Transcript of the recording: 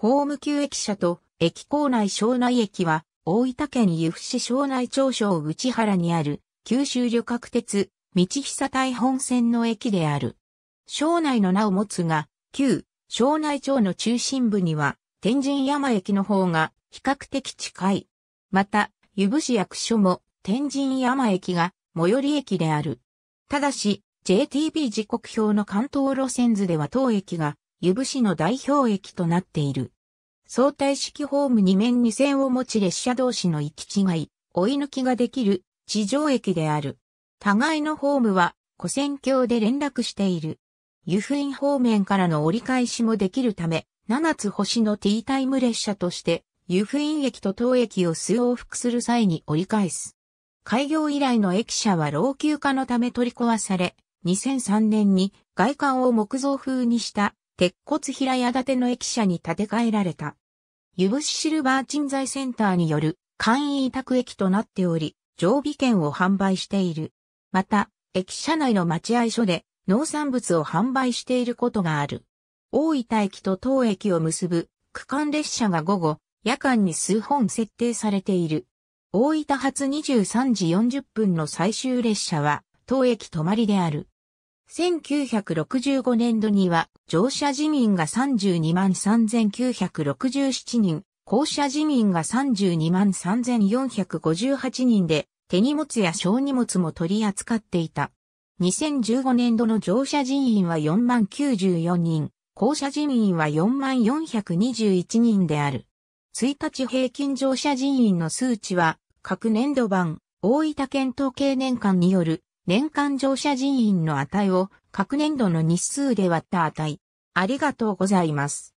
ホーム級駅舎と駅構内庄内駅は大分県由布市庄内町小内原にある九州旅客鉄道久大本線の駅である。庄内の名を持つが、旧庄内町の中心部には天神山駅の方が比較的近い。また、湯布市役所も天神山駅が最寄り駅である。ただし、JTB 時刻表の関東路線図では当駅が湯布市の代表駅となっている。相対式ホーム2面2線を持ち列車同士の行き違い、追い抜きができる地上駅である。互いのホームは古線橋で連絡している。湯布院方面からの折り返しもできるため、7つ星のティータイム列車として、湯布院駅と当駅を数往復する際に折り返す。開業以来の駅舎は老朽化のため取り壊され、2003年に外観を木造風にした鉄骨平屋建ての駅舎に建て替えられた。湯節シルバー人材センターによる簡易委託駅となっており、常備券を販売している。また、駅舎内の待合所で農産物を販売していることがある。大分駅と当駅を結ぶ区間列車が午後、夜間に数本設定されている。大分発23時40分の最終列車は、当駅止まりである。1965年度には乗車自民が32万3967人、降車自民が32万3458人で手荷物や小荷物も取り扱っていた。2015年度の乗車人員は4万94人、降車人員は4万421人である。1日平均乗車人員の数値は各年度版大分県統計年間による年間乗車人員の値を各年度の日数で割った値。ありがとうございます。